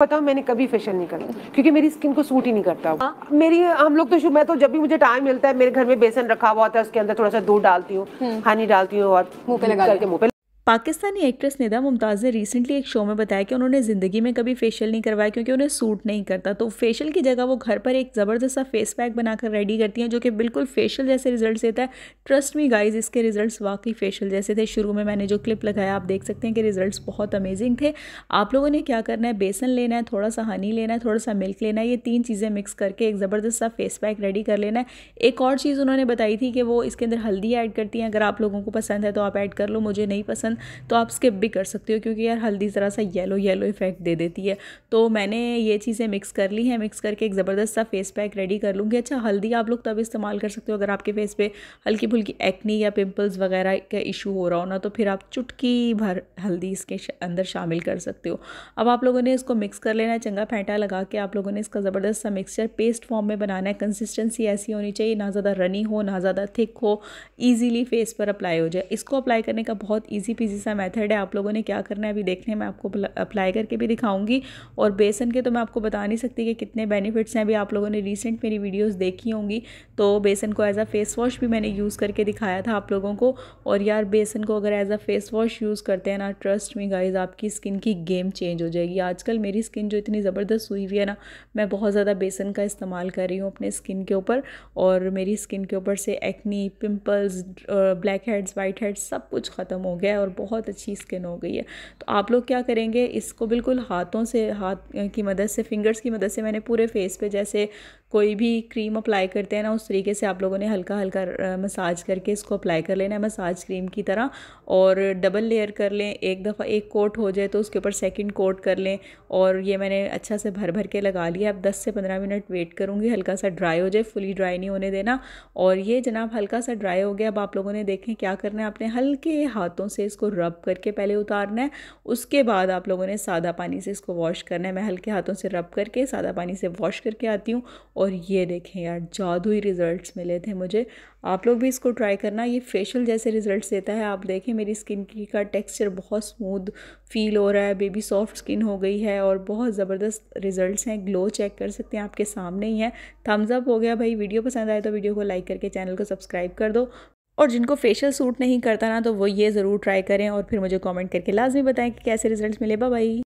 पता मैंने कभी फेशियल नहीं करा क्योंकि मेरी स्किन को सूट ही नहीं करता आ? मेरी हम लोग तो मैं तो जब भी मुझे टाइम मिलता है मेरे घर में बेसन रखा हुआ होता है उसके अंदर थोड़ा सा दूध डालती हूँ हम्म। हनी डालती हूँ और मुँह पे लगा करके मुँह पे पाकिस्तानी एक्ट्रेस निदा मुमताज़ ने रिसेंटली एक शो में बताया कि उन्होंने ज़िंदगी में कभी फेशियल नहीं करवाया क्योंकि उन्हें सूट नहीं करता तो फेशियल की जगह वो घर पर एक ज़बरदस्त सा फेस पैक बनाकर रेडी करती हैं जो कि बिल्कुल फेशियल जैसे रिजल्ट देता है ट्रस्ट मी गाइज इसके रिजल्ट वाकई फेशियल जैसे थे शुरू में मैंने जो क्लिप लगाया आप देख सकते हैं कि रिजल्ट बहुत अमेजिंग थे आप लोगों ने क्या करना है बेसन लेना है थोड़ा सा हनी लेना है थोड़ा सा मिल्क लेना है ये तीन चीज़ें मिक्स करके एक ज़बरदस्त सा फेस पैक रेडी कर लेना है एक और चीज़ उन्होंने बताई थी कि वो इसके अंदर हल्दी ऐड करती हैं अगर आप लोगों को पसंद है तो आप ऐड कर लो मुझे नहीं पसंद तो आप स्किप भी कर सकते हो क्योंकि यार हल्दी ज़रा सा येलो येलो इफेक्ट दे देती है तो मैंने ये चीज़ें मिक्स कर ली हैं मिक्स करके एक ज़बरदस्त सा फेस पैक रेडी कर लूँगी अच्छा हल्दी आप लोग तब इस्तेमाल कर सकते हो अगर आपके फेस पर हल्की फुल्की एक्नी या पिंपल्स वगैरह का इशू हो रहा हो ना तो फिर आप चुटकी भर हल्दी इसके अंदर शामिल कर सकते हो अब आप लोगों ने इसको मिक्स कर लेना है चंगा फेंटा लगा के आप लोगों ने इसका ज़बरदस्त सा मिक्सचर पेस्ट फॉर्म में बनाना है कंसिस्टेंसी ऐसी होनी चाहिए ना ज़्यादा रनी हो ना ज़्यादा थिक हो ईजीली फेस पर अप्लाई हो जाए इसको अप्लाई करने का बहुत ईजी पीजी सा मेथड है आप लोगों ने क्या करना है अभी देखने मैं आपको अप्लाई करके भी दिखाऊंगी और बेसन के तो मैं आपको बता नहीं सकती कि कितने बेनिफिट्स हैं अभी आप लोगों ने रिसेंट मेरी वीडियोस देखी होंगी तो बेसन को एज अ फेस वॉश भी मैंने यूज़ करके दिखाया था आप लोगों को और यार बेसन को अगर as a face wash use करते हैं ना ट्रस्ट में गाइज आपकी स्किन की गेम चेंज हो जाएगी आजकल मेरी स्किन जो इतनी ज़बरदस्त हुई हुई है ना मैं बहुत ज़्यादा बेसन का इस्तेमाल कर रही हूँ अपने स्किन के ऊपर और मेरी स्किन के ऊपर से acne pimples blackheads whiteheads सब कुछ ख़त्म हो गया है और और बहुत अच्छी स्किन हो गई है तो आप लोग क्या करेंगे इसको बिल्कुल हाथों से हाथ की मदद से फिंगर्स की मदद से मैंने पूरे फेस पे जैसे कोई भी क्रीम अप्लाई करते हैं ना उस तरीके से आप लोगों ने हल्का हल्का मसाज करके इसको अप्लाई कर लेना है मसाज क्रीम की तरह और डबल लेयर कर लें एक दफ़ा एक कोट हो जाए तो उसके ऊपर सेकंड कोट कर लें और ये मैंने अच्छा से भर भर के लगा लिया अब 10 से 15 मिनट वेट करूँगी हल्का सा ड्राई हो जाए फुली ड्राई नहीं होने देना और ये जनाब हल्का सा ड्राई हो गया अब आप लोगों ने देखें क्या करना है आपने हल्के हाथों से इसको रब करके पहले उतारना है उसके बाद आप लोगों ने सादा पानी से इसको वॉश करना है मैं हल्के हाथों से रब करके सादा पानी से वॉश करके आती हूँ और ये देखें यार जादुई रिज़ल्ट्स मिले थे मुझे आप लोग भी इसको ट्राई करना ये फेशियल जैसे रिज़ल्ट्स देता है आप देखें मेरी स्किन की का टेक्सचर बहुत स्मूद फील हो रहा है बेबी सॉफ्ट स्किन हो गई है और बहुत ज़बरदस्त रिज़ल्ट्स हैं ग्लो चेक कर सकते हैं आपके सामने ही है थम्स अप हो गया भाई वीडियो पसंद आए तो वीडियो को लाइक करके चैनल को सब्सक्राइब कर दो और जिनको फेशियल सूट नहीं करता ना तो वो ये ज़रूर ट्राई करें और फिर मुझे कमेंट करके लाजमी बताएं कि कैसे रिजल्ट्स मिले बाई